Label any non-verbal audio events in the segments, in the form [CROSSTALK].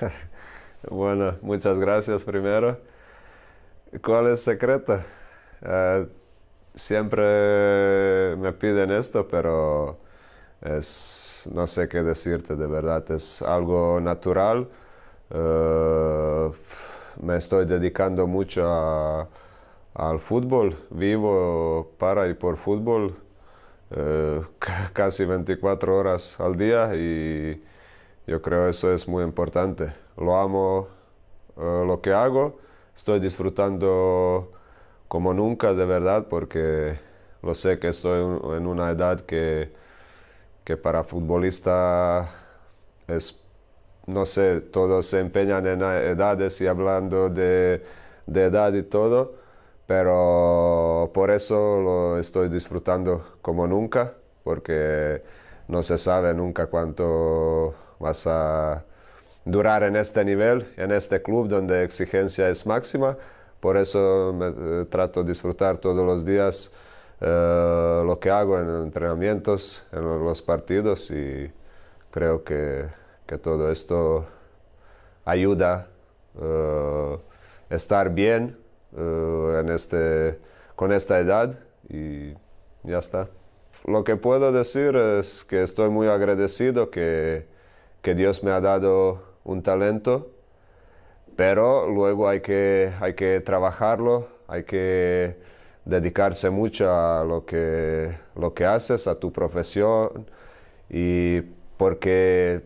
[LAUGHS] bueno, muchas gracias primero. ¿Cuál es el secreto? Eh, siempre me piden esto, pero no sé qué decirte de verdad, es algo natural. Eh, me estoy dedicando mucho al fútbol, vivo para y por fútbol eh, [LAUGHS] casi 24 horas al día y yo creo eso es muy importante. Lo amo eh, lo que hago, estoy disfrutando como nunca de verdad porque lo sé que estoy en una edad que, que para futbolista es, no sé, todos se empeñan en edades y hablando de, de edad y todo, pero por eso lo estoy disfrutando como nunca porque no se sabe nunca cuánto vas a durar en este nivel, en este club donde la exigencia es máxima. Por eso eh, trato de disfrutar todos los días eh, lo que hago en entrenamientos, en los partidos y creo que, que todo esto ayuda a eh, estar bien en este, con esta edad y ya está. Lo que puedo decir es que estoy muy agradecido que que Dios me ha dado un talento, pero luego hay que, hay que trabajarlo, hay que dedicarse mucho a lo que, lo que haces, a tu profesión, y porque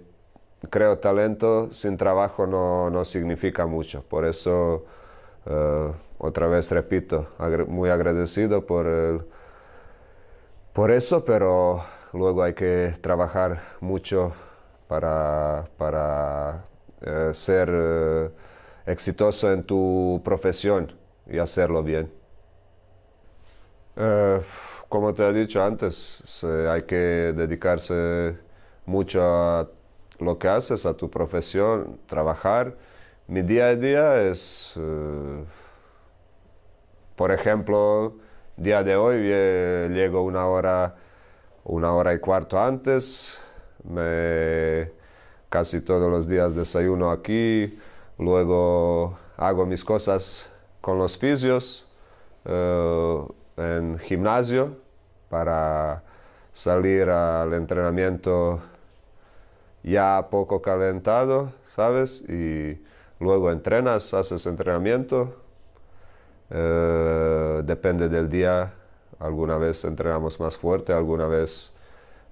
creo talento sin trabajo no, significa mucho. Por eso, eh, otra vez repito, muy agradecido por, por eso, pero luego hay que trabajar mucho para, eh, ser eh, exitoso en tu profesión y hacerlo bien. Eh, como te he dicho antes, hay que dedicarse mucho a lo que haces, a tu profesión, trabajar. Mi día a día es, por ejemplo, día de hoy llego una hora, una hora y cuarto antes, me, casi todos los días desayuno aquí, luego hago mis cosas con los fisios eh, en gimnasio para salir al entrenamiento ya poco calentado, ¿sabes? Y luego entrenas, haces entrenamiento. Eh, depende del día. Alguna vez entrenamos más fuerte, alguna vez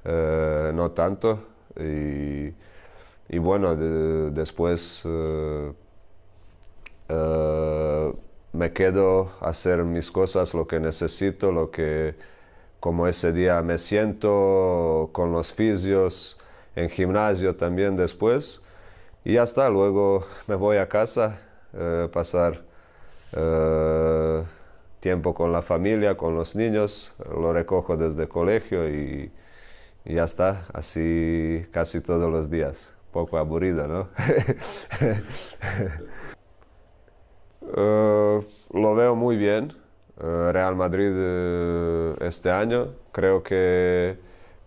eh, no tanto. Y, bueno, después eh, eh, me quedo a hacer mis cosas, lo que necesito, lo que como ese día me siento con los fisios, en gimnasio también después. Y ya está, luego me voy a casa, pasar tiempo con la familia, con los niños, lo recojo desde el colegio y, y ya está, así casi todos los días. Poco aburrido, ¿no? [LAUGHS] Eh, lo veo muy bien. Eh, Real Madrid eh, este año, creo que,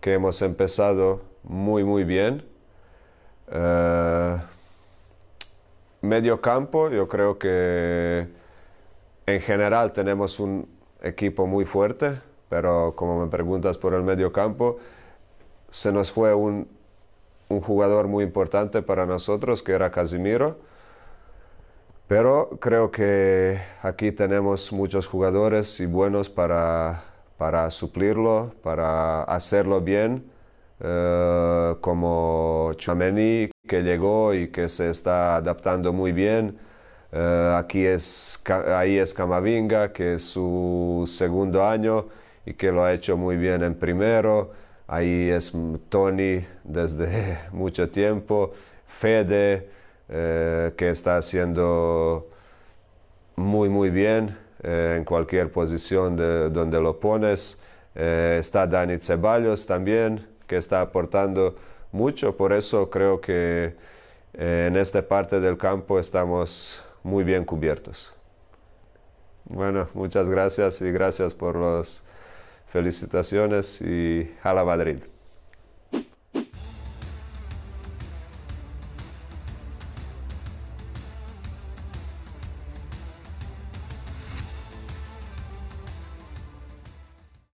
que, hemos empezado muy, muy bien. medio campo, yo creo que en general tenemos un equipo muy fuerte, pero como me preguntas por el medio campo, se nos fue un, jugador muy importante para nosotros, que era Casimiro. Pero creo que aquí tenemos muchos jugadores y buenos para, suplirlo, para hacerlo bien, eh, como Chamení que llegó y que se está adaptando muy bien. Eh, aquí es, ahí es Camavinga, que es su segundo año y que lo ha hecho muy bien en primero. Ahí es Tony desde [LAUGHS] mucho tiempo, Fede, eh, que está haciendo muy, muy bien eh, en cualquier posición de, donde lo pones. Eh, está Dani Ceballos también, que está aportando mucho, por eso creo que en esta parte del campo estamos muy bien cubiertos. Bueno, muchas gracias y gracias por los Felicitaciones y a Madrid.